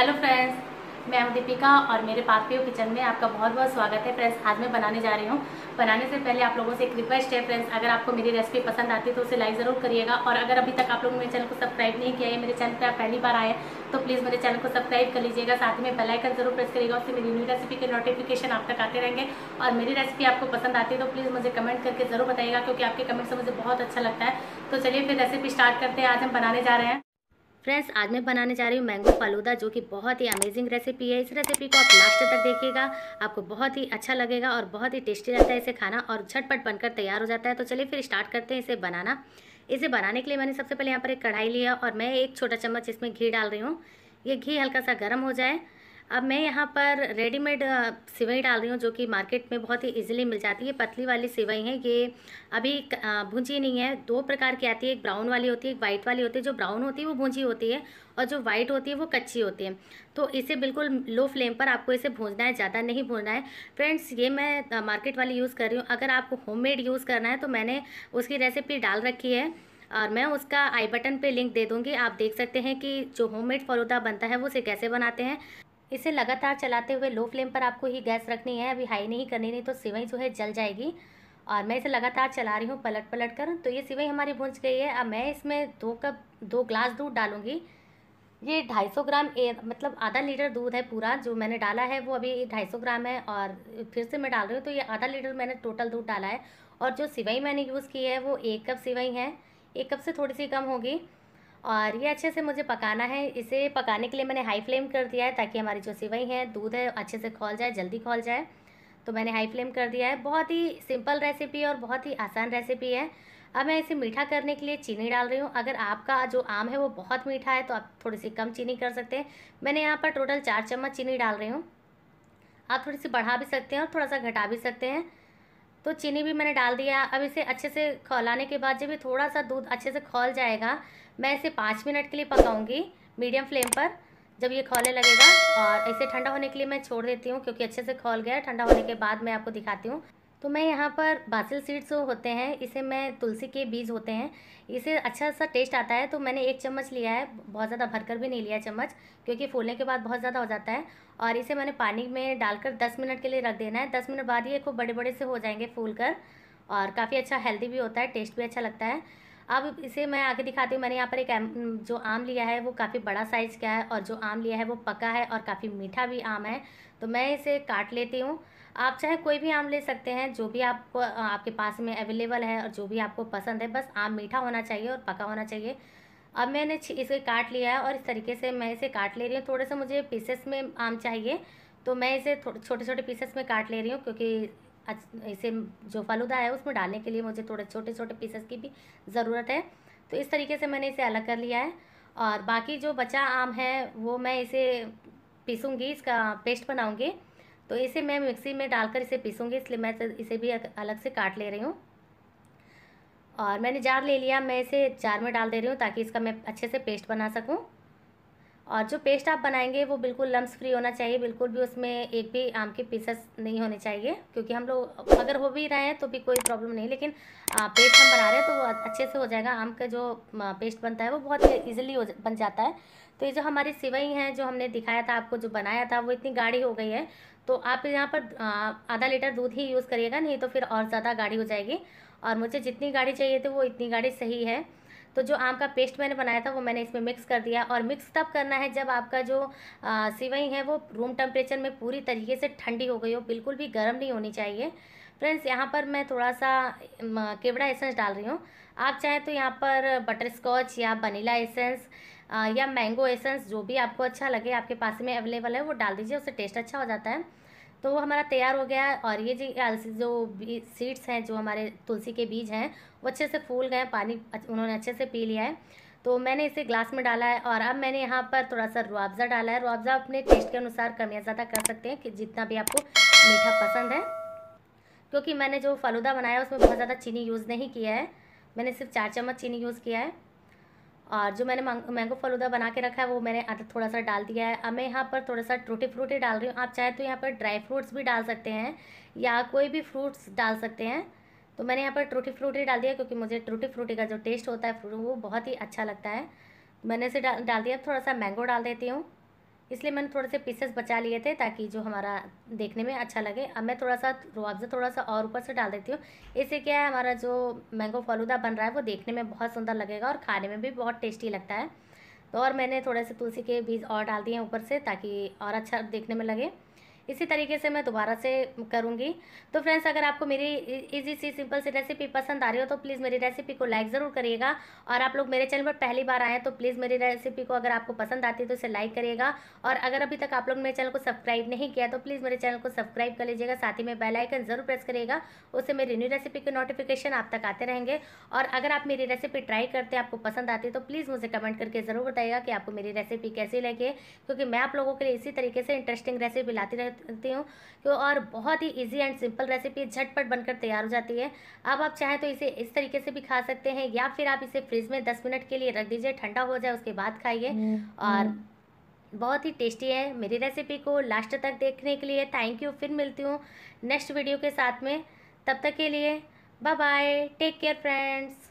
Hello friends मैं हूं दीपिका और मेरे पापियो किचन में आपका बहुत बहुत स्वागत है फ्रेंड्स आज मैं बनाने जा रही हूं बनाने से पहले आप लोगों से एक रिक्वेस्ट है फ्रेंड्स अगर आपको मेरी रेसिपी पसंद आती है तो उसे लाइक ज़रूर करिएगा और अगर अभी तक आप लोगों ने मेरे चैनल को सब्सक्राइब नहीं किया है मेरे चैनल पर आप पहली बार आए तो प्लीज़ मेरे चैनल को सब्सक्राइब कर लीजिएगा साथ में बेलाइकन जरूर प्रेस करिएगा उससे मेरी न्यू रेसिपी के नोटिफिकेशन आप तक आते रहेंगे और मेरी रेसिपी आपको पसंद आती है तो प्लीज़ मुझे कमेंट करके ज़रूर बताइएगा क्योंकि आपके कमेंट से मुझे बहुत अच्छा लगता है तो चलिए फिर रेसिपी स्टार्ट करते हैं आज हम बनाने जा रहे हैं फ्रेंड्स आज मैं बनाने जा रही हूँ मैंगो फालूदा जो कि बहुत ही अमेजिंग रेसिपी है इस रेसिपी को आप लास्ट तक देखिएगा आपको बहुत ही अच्छा लगेगा और बहुत ही टेस्टी रहता है इसे खाना और झटपट बनकर तैयार हो जाता है तो चलिए फिर स्टार्ट करते हैं इसे बनाना इसे बनाने के लिए मैंने सबसे पहले यहाँ पर एक कढ़ाई लिया और मैं एक छोटा चम्मच इसमें घी डाल रही हूँ ये घी हल्का सा गर्म हो जाए अब मैं यहाँ पर रेडीमेड सिवई डाल रही हूँ जो कि मार्केट में बहुत ही इजीली मिल जाती है पतली वाली सिवई है ये अभी भूंजी नहीं है दो प्रकार की आती है एक ब्राउन वाली होती है एक वाइट वाली होती है जो ब्राउन होती है वो भूंजी होती है और जो वाइट होती है वो कच्ची होती है तो इसे बिल्कुल लो फ्लेम पर आपको इसे भूंजना है ज़्यादा नहीं भूनना है फ्रेंड्स ये मैं मार्केट वाली यूज़ कर रही हूँ अगर आपको होम यूज़ करना है तो मैंने उसकी रेसिपी डाल रखी है और मैं उसका आई बटन पे लिंक दे दूँगी आप देख सकते हैं कि जो होममेड मेड बनता है वो उसे कैसे बनाते हैं इसे लगातार चलाते हुए लो फ्लेम पर आपको ही गैस रखनी है अभी हाई नहीं करनी नहीं तो सिवई जो है जल जाएगी और मैं इसे लगातार चला रही हूँ पलट पलट कर तो ये सिवई हमारी भुंज गई है अब मैं इसमें दो कप दो ग्लास दूध डालूँगी ये 250 ग्राम ए, मतलब आधा लीटर दूध है पूरा जो मैंने डाला है वो अभी सौ ग्राम है और फिर से मैं डाल रही हूँ तो ये आधा लीटर मैंने टोटल दूध डाला है और जो सिवई मैंने यूज़ की है वो एक कप सिवई है एक कप से थोड़ी सी कम होगी और ये अच्छे से मुझे पकाना है इसे पकाने के लिए मैंने हाई फ्लेम कर दिया है ताकि हमारी जो सिवई हैं दूध है अच्छे से खोल जाए जल्दी खोल जाए तो मैंने हाई फ्लेम कर दिया है बहुत ही सिंपल रेसिपी और बहुत ही आसान रेसिपी है अब मैं इसे मीठा करने के लिए चीनी डाल रही हूँ अगर आपका जो आम है वो बहुत मीठा है तो आप थोड़ी सी कम चीनी कर सकते हैं मैंने यहाँ पर टोटल चार चम्मच चीनी डाल रही हूँ आप थोड़ी सी बढ़ा भी सकते हैं और थोड़ा सा घटा भी सकते हैं तो चीनी भी मैंने डाल दिया अब इसे अच्छे से खौलाने के बाद जब ये थोड़ा सा दूध अच्छे से खोल जाएगा मैं इसे पाँच मिनट के लिए पकाऊंगी मीडियम फ्लेम पर जब ये खोलने लगेगा और इसे ठंडा होने के लिए मैं छोड़ देती हूँ क्योंकि अच्छे से खोल गया ठंडा होने के बाद मैं आपको दिखाती हूँ तो मैं यहाँ पर बासिल सीड्स होते हैं इसे मैं तुलसी के बीज होते हैं इसे अच्छा सा टेस्ट आता है तो मैंने एक चम्मच लिया है बहुत ज़्यादा भरकर भी नहीं लिया चम्मच क्योंकि फूलने के बाद बहुत ज़्यादा हो जाता है और इसे मैंने पानी में डालकर दस मिनट के लिए रख देना है दस मिनट बाद ये खूब बड़े बड़े से हो जाएंगे फूल कर और काफ़ी अच्छा हेल्दी भी होता है टेस्ट भी अच्छा लगता है अब इसे मैं आगे दिखाती हूँ मैंने यहाँ पर एक जो आम लिया है वो काफ़ी बड़ा साइज़ का है और जो आम लिया है वो पका है और काफ़ी मीठा भी आम है तो मैं इसे काट लेती हूँ आप चाहे कोई भी आम ले सकते हैं जो भी आपको आपके पास में अवेलेबल है और जो भी आपको पसंद है बस आम मीठा होना चाहिए और पका होना चाहिए अब मैंने इसे काट लिया है और इस तरीके से मैं इसे काट ले रही हूँ थोड़े से मुझे पीसेस में आम चाहिए तो मैं इसे छोटे छोटे पीसेस में काट ले रही हूँ क्योंकि इसे जो फलूदा है उसमें डालने के लिए मुझे थोड़े छोटे छोटे पीसेस की भी ज़रूरत है तो इस तरीके से मैंने इसे अलग कर लिया है और बाकी जो बचा आम है वो मैं इसे पीसूँगी इसका पेस्ट बनाऊँगी तो इसे मैं मिक्सी में डालकर इसे पीसूँगी इसलिए मैं तो इसे भी अलग से काट ले रही हूँ और मैंने जार ले लिया मैं इसे जार में डाल दे रही हूँ ताकि इसका मैं अच्छे से पेस्ट बना सकूँ और जो पेस्ट आप बनाएंगे वो बिल्कुल लम्स फ्री होना चाहिए बिल्कुल भी उसमें एक भी आम के पीसेस नहीं होने चाहिए क्योंकि हम लोग अगर हो भी रहे हैं तो भी कोई प्रॉब्लम नहीं लेकिन पेस्ट हम बना रहे हैं तो वो अच्छे से हो जाएगा आम का जो पेस्ट बनता है वो बहुत ईजिली बन जाता है तो ये जो हमारी सिवई हैं जो हमने दिखाया था आपको जो बनाया था वो इतनी गाढ़ी हो गई है तो आप यहाँ पर आधा लीटर दूध ही यूज़ करिएगा नहीं तो फिर और ज़्यादा गाढ़ी हो जाएगी और मुझे जितनी गाढ़ी चाहिए थी वो इतनी गाढ़ी सही है तो जो आम का पेस्ट मैंने बनाया था वो मैंने इसमें मिक्स कर दिया और मिक्स तब करना है जब आपका जो सिवई है वो रूम टेम्परेचर में पूरी तरीके से ठंडी हो गई हो बिल्कुल भी गर्म नहीं होनी चाहिए फ्रेंड्स यहाँ पर मैं थोड़ा सा केवड़ा एसेंस डाल रही हूँ आप चाहें तो यहाँ पर बटर स्कॉच या वनीला एसेंस या मैंगो एसेंस जो भी आपको अच्छा लगे आपके पास में अवेलेबल है वो डाल दीजिए उससे टेस्ट अच्छा हो जाता है तो वो हमारा तैयार हो गया और ये जी जो सीड्स हैं जो हमारे तुलसी के बीज हैं वो अच्छे से फूल गए पानी उन्होंने अच्छे से पी लिया है तो मैंने इसे ग्लास में डाला है और अब मैंने यहाँ पर थोड़ा सा रुआवज़ा डाला है रुआवज़ा अपने टेस्ट के अनुसार कम या ज़्यादा कर सकते हैं कि जितना भी आपको मीठा पसंद है क्योंकि मैंने जो फलूदा बनाया उसमें बहुत ज़्यादा चीनी यूज़ नहीं किया है मैंने सिर्फ चार चम्मच चीनी यूज़ किया है और जो मैंने मैंगो फलूदा बना के रखा है वो मैंने थोड़ा सा डाल दिया है अब मैं यहाँ पर थोड़ा सा टूटी फ्रूटी डाल रही हूँ आप चाहे तो यहाँ पर ड्राई फ्रूट्स भी डाल सकते हैं या कोई भी फ्रूट्स डाल सकते हैं तो मैंने यहाँ पर टूटी फ्रूटी डाल दिया क्योंकि मुझे टूटी फ्रूटी का जो टेस्ट होता है वो बहुत ही अच्छा लगता है मैंने इसे डाल डाल दिया थोड़ा सा मैंगो डाल देती हूँ इसलिए मैंने थोड़े से पीसेस बचा लिए थे ताकि जो हमारा देखने में अच्छा लगे अब मैं थोड़ा सा रुआवज़ा थोड़ा सा और ऊपर से डाल देती हूँ इससे क्या है हमारा जो मैंगो फलूदा बन रहा है वो देखने में बहुत सुंदर लगेगा और खाने में भी बहुत टेस्टी लगता है तो और मैंने थोड़े से तुलसी के बीज और डाल दिए ऊपर से ताकि और अच्छा देखने में लगे इसी तरीके से मैं दोबारा से करूँगी तो फ्रेंड्स अगर आपको मेरी इजी सी सिंपल सी रेसिपी पसंद आ रही हो तो प्लीज़ मेरी रेसिपी को लाइक ज़रूर करिएगा और आप लोग मेरे चैनल पर पहली बार आए हैं तो प्लीज़ मेरी रेसिपी को अगर आपको पसंद आती है तो इसे लाइक करिएगा और अगर अभी तक आप लोग मेरे चैनल को सब्सक्राइब नहीं किया तो प्लीज़ मेरे चैनल को सब्सक्राइब कर लीजिएगा साथ ही में बेलाइकन ज़रूर प्रेस करिएगा उससे मेरी न्यू रेसिपी के नोटिफिकेशन आप तक आते रहेंगे और अगर आप मेरी रेसिपी ट्राई करते हैं आपको पसंद आती है तो प्लीज़ मुझे कमेंट करके ज़रूर बताइएगा कि आपको मेरी रेसिपी कैसी लगी क्योंकि मैं आप लोगों के लिए इसी तरीके से इंटरेस्टिंग रेसिपी लाती रहती सकती हूँ और बहुत ही ईजी एंड सिंपल रेसिपी झटपट बनकर तैयार हो जाती है अब आप चाहें तो इसे इस तरीके से भी खा सकते हैं या फिर आप इसे फ्रिज में दस मिनट के लिए रख दीजिए ठंडा हो जाए उसके बाद खाइए हम्म, और हम्म। बहुत ही टेस्टी है मेरी रेसिपी को लास्ट तक देखने के लिए थैंक यू फिर मिलती हूँ नेक्स्ट वीडियो के साथ में तब तक के लिए bye bye take care friends